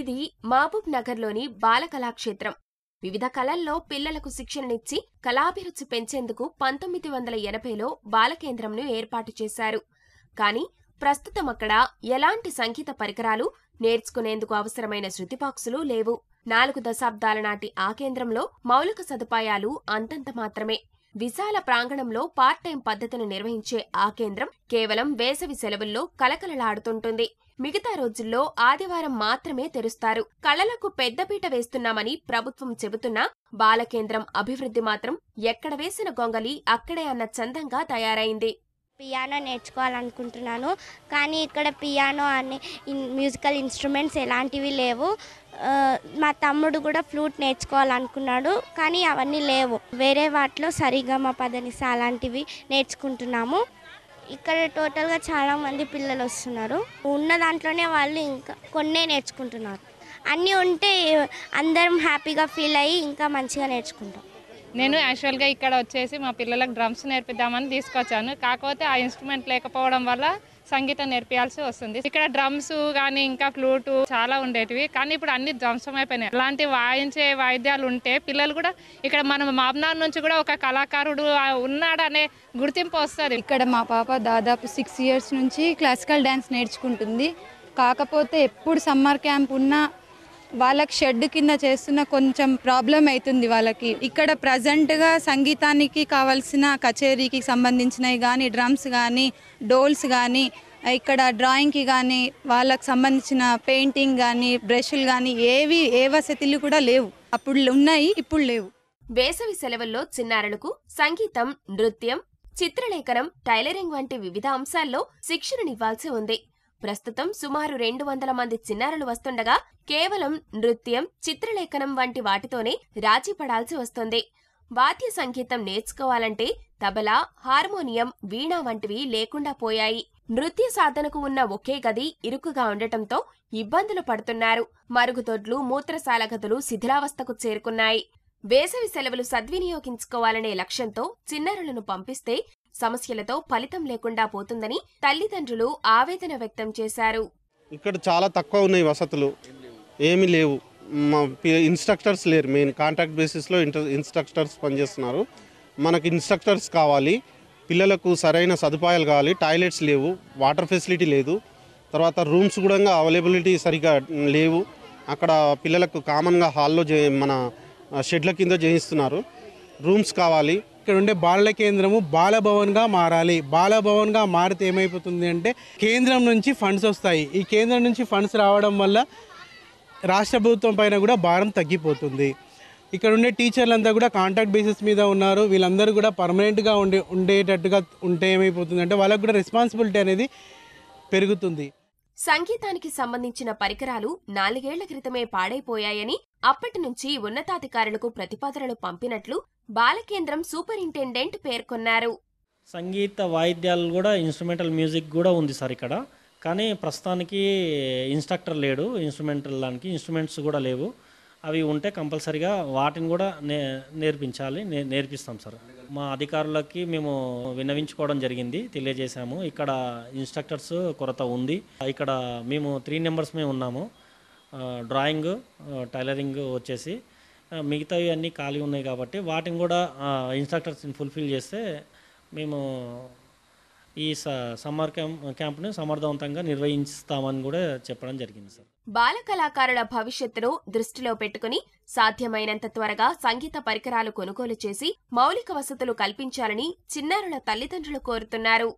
ఇది మహబూబ్ నగర్లోని బాలకళాక్షేత్రం వివిధ కళల్లో పిల్లలకు శిక్షణనిచ్చి కళాభిరుచి పెంచేందుకు పంతొమ్మిది వందల ఎనభైలో బాలకేంద్రంను ఏర్పాటు చేశారు కానీ ప్రస్తుతం అక్కడ ఎలాంటి సంగీత పరికరాలు నేర్చుకునేందుకు అవసరమైన శృతిపాక్సులు లేవు నాలుగు దశాబ్దాల నాటి ఆ కేంద్రంలో మౌలిక సదుపాయాలు అంతంత మాత్రమే విశాల ప్రాంగణంలో పార్ట్ టైం పద్ధతిని నిర్వహించే ఆ కేంద్రం కేవలం వేసవి సెలవుల్లో కలకలలాడుతుంటుంది మిగతా రోజుల్లో ఆదివారం మాత్రమే తెరుస్తారు కళలకు పెద్దపీట వేస్తున్నామని ప్రభుత్వం చెబుతున్నా బాలకేంద్రం అభివృద్ధి మాత్రం ఎక్కడ వేసిన గొంగలి అక్కడే అన్న చందంగా తయారైంది పియానో నేర్చుకోవాలనుకుంటున్నాను కానీ ఇక్కడ పియానో అనే మ్యూజికల్ ఇన్స్ట్రుమెంట్స్ ఎలాంటివి లేవు మా తమ్ముడు కూడా ఫ్లూట్ నేర్చుకోవాలనుకున్నాడు కానీ అవన్నీ లేవు వేరే వాటిలో సరిగమ పదనిస అలాంటివి నేర్చుకుంటున్నాము ఇక్కడ టోటల్గా చాలామంది పిల్లలు వస్తున్నారు ఉన్న దాంట్లోనే వాళ్ళు ఇంకా కొన్నే నేర్చుకుంటున్నారు అన్నీ ఉంటే అందరం హ్యాపీగా ఫీల్ అయ్యి ఇంకా మంచిగా నేర్చుకుంటాం నేను యాక్చువల్గా ఇక్కడ వచ్చేసి మా పిల్లలకు డ్రమ్స్ నేర్పిద్దామని తీసుకొచ్చాను కాకపోతే ఆ ఇన్స్ట్రుమెంట్ లేకపోవడం వల్ల సంగీతం నేర్పియాల్సి వస్తుంది ఇక్కడ డ్రమ్స్ కానీ ఇంకా ఫ్లూటు చాలా ఉండేటివి కానీ ఇప్పుడు అన్ని ధ్వంసం అయిపోయినాయి అలాంటి వాయించే వాయిద్యాలు ఉంటే పిల్లలు కూడా ఇక్కడ మనం మాబ్నార్ నుంచి కూడా ఒక కళాకారుడు ఉన్నాడు అనే గుర్తింపు వస్తుంది ఇక్కడ మా పాప దాదాపు సిక్స్ ఇయర్స్ నుంచి క్లాసికల్ డ్యాన్స్ నేర్చుకుంటుంది కాకపోతే ఎప్పుడు సమ్మర్ క్యాంప్ ఉన్నా వాళ్ళకి షెడ్ కింద చేస్తున్న కొంచెం ప్రాబ్లం అవుతుంది వాళ్ళకి ఇక్కడ ప్రజెంట్గా సంగీతానికి కావాల్సిన కచేరీకి సంబంధించినవి కానీ డ్రమ్స్ కానీ డోల్స్ కానీ ఇక్కడ డ్రాయింగ్కి కానీ వాళ్ళకి సంబంధించిన పెయింటింగ్ కానీ బ్రష్లు కానీ ఏవి ఏ వసతులు కూడా లేవు అప్పుడు ఉన్నాయి ఇప్పుడు లేవు వేసవి సెలవుల్లో చిన్నారులకు సంగీతం నృత్యం చిత్రలేఖనం టైలరింగ్ వంటి వివిధ అంశాల్లో శిక్షణనివ్వాల్సి ఉంది ప్రస్తుతం సుమారు రెండు వందల మంది చిన్నారులు వస్తుండగా కేవలం నృత్యం చిత్రలేఖనం వంటి వాటితోనే రాజీ పడాల్సి వస్తుంది వాద్య సంగీతం నేర్చుకోవాలంటే తబలా హార్మోనియం వీణా వంటివి లేకుండా పోయాయి నృత్య సాధనకు ఉన్న ఒకే గది ఇరుకుగా ఉండటంతో ఇబ్బందులు పడుతున్నారు మరుగుదొడ్లు మూత్రశాల గదులు శిథిలావస్థకు చేరుకున్నాయి వేసవి సెలవులు సద్వినియోగించుకోవాలనే లక్ష్యంతో చిన్నారులను పంపిస్తే సమస్యలతో ఫలితం లేకుండా పోతుందని తల్లిదండ్రులు ఆవేదన వ్యక్తం చేశారు ఇక్కడ చాలా తక్కువ ఉన్నాయి వసతులు ఏమి లేవు మా ఇన్స్ట్రక్టర్స్ లేరు మెయిన్ కాంట్రాక్ట్ బేసిస్లో ఇంటర్ ఇన్స్ట్రక్టర్స్ పనిచేస్తున్నారు మనకు ఇన్స్ట్రక్టర్స్ కావాలి పిల్లలకు సరైన సదుపాయాలు కావాలి టాయిలెట్స్ లేవు వాటర్ ఫెసిలిటీ లేదు తర్వాత రూమ్స్ కూడా అవైలబిలిటీ సరిగా లేవు అక్కడ పిల్లలకు కామన్గా హాల్లో మన షెడ్ల కింద చేయిస్తున్నారు రూమ్స్ కావాలి ఇక్కడ ఉండే బాలల కేంద్రము బాలభవన్గా మారాలి బాలభవన్గా మారితే ఏమైపోతుంది అంటే కేంద్రం నుంచి ఫండ్స్ వస్తాయి ఈ కేంద్రం నుంచి ఫండ్స్ రావడం వల్ల రాష్ట్ర ప్రభుత్వం పైన కూడా భారం తగ్గిపోతుంది ఇక్కడ ఉండే టీచర్లంతా కూడా కాంట్రాక్ట్ బేసిస్ మీద ఉన్నారు వీళ్ళందరూ కూడా పర్మనెంట్గా ఉండే ఉండేటట్టుగా ఉంటే ఏమైపోతుంది అంటే వాళ్ళకు కూడా రెస్పాన్సిబిలిటీ అనేది పెరుగుతుంది సంగీతానికి సంబంధించిన పరికరాలు నాలుగేళ్ల క్రితమే పాడైపోయాయని అప్పటి నుంచి ఉన్నతాధికారులకు ప్రతిపాదనలు పంపినట్లు బాలకేంద్రం సూపరింటెండెంట్ పేర్కొన్నారు సంగీత వాయిద్యాలు కూడా ఇన్స్ట్రుమెంటల్ మ్యూజిక్ కూడా ఉంది సార్ ఇక్కడ కానీ ప్రస్తుతానికి ఇన్స్ట్రక్టర్ లేడు ఇన్స్ట్రుమెంటల్ దానికి ఇన్స్ట్రుమెంట్స్ కూడా లేవు అవి ఉంటే కంపల్సరిగా వాటిని కూడా నే నేర్పించాలి నే నేర్పిస్తాం సార్ మా అధికారులకి మేము విన్నవించుకోవడం జరిగింది తెలియజేశాము ఇక్కడ ఇన్స్ట్రక్టర్స్ కొరత ఉంది ఇక్కడ మేము త్రీ నెంబర్స్ మేము ఉన్నాము డ్రాయింగ్ టైలరింగ్ వచ్చేసి మిగతావి అన్నీ ఖాళీ ఉన్నాయి కాబట్టి వాటిని కూడా ఇన్స్ట్రక్టర్స్ని ఫుల్ఫిల్ చేస్తే మేము ఈ సమ్మర్ క్యాంప్ క్యాంప్ని సమర్థవంతంగా నిర్వహిస్తామని కూడా చెప్పడం జరిగింది సార్ బాల కళాకారుల భవిష్యత్తును దృష్టిలో పెట్టుకుని సాధ్యమైనంత త్వరగా సంగీత పరికరాలు కొనుగోలు చేసి మౌలిక వసతులు కల్పించాలని చిన్నారుల తల్లిదండ్రులు కోరుతున్నారు